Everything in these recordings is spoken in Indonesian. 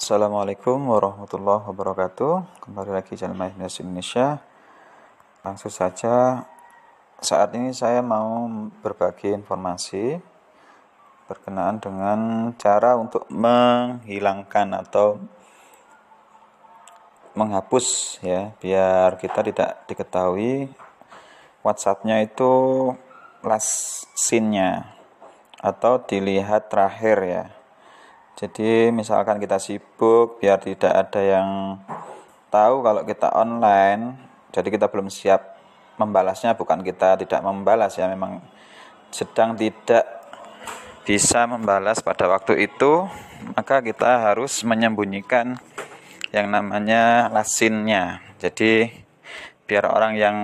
Assalamualaikum warahmatullahi wabarakatuh Kembali lagi channel My Fitness Indonesia Langsung saja Saat ini saya mau berbagi informasi Berkenaan dengan cara untuk menghilangkan atau Menghapus ya Biar kita tidak diketahui Whatsappnya itu last scene-nya Atau dilihat terakhir ya jadi misalkan kita sibuk biar tidak ada yang tahu kalau kita online, jadi kita belum siap membalasnya bukan kita tidak membalas ya memang sedang tidak bisa membalas pada waktu itu, maka kita harus menyembunyikan yang namanya lasinnya. Jadi biar orang yang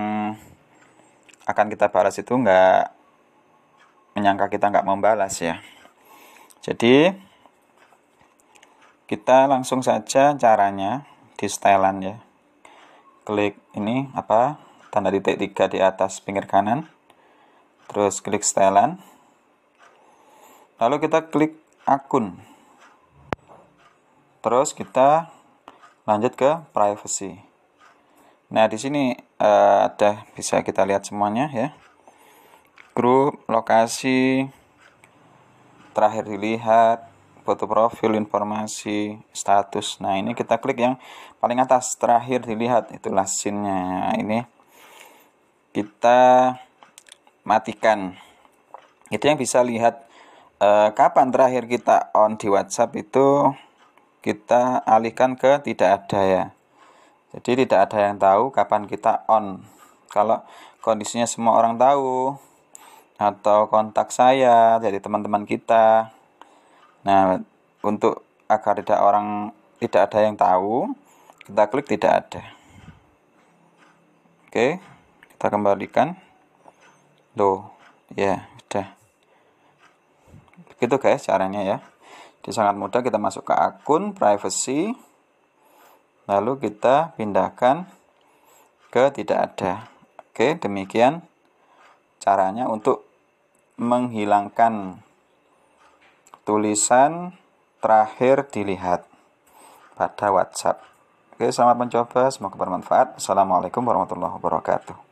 akan kita balas itu enggak menyangka kita enggak membalas ya. Jadi kita langsung saja caranya di setelan ya klik ini apa tanda titik tiga di atas pinggir kanan terus klik setelan lalu kita klik akun terus kita lanjut ke privacy nah di sini uh, ada bisa kita lihat semuanya ya grup lokasi terakhir dilihat foto profil, informasi, status. Nah, ini kita klik yang paling atas terakhir dilihat itulah scene-nya. Ini kita matikan. Itu yang bisa lihat eh, kapan terakhir kita on di WhatsApp itu kita alihkan ke tidak ada ya. Jadi tidak ada yang tahu kapan kita on. Kalau kondisinya semua orang tahu atau kontak saya jadi teman-teman kita Nah, untuk agar tidak orang tidak ada yang tahu, kita klik tidak ada. Oke, kita kembalikan. Loh, ya, udah Begitu guys caranya ya. Jadi sangat mudah kita masuk ke akun privacy lalu kita pindahkan ke tidak ada. Oke, demikian caranya untuk menghilangkan tulisan terakhir dilihat pada WhatsApp. Oke, selamat mencoba, semoga bermanfaat. Assalamualaikum warahmatullahi wabarakatuh.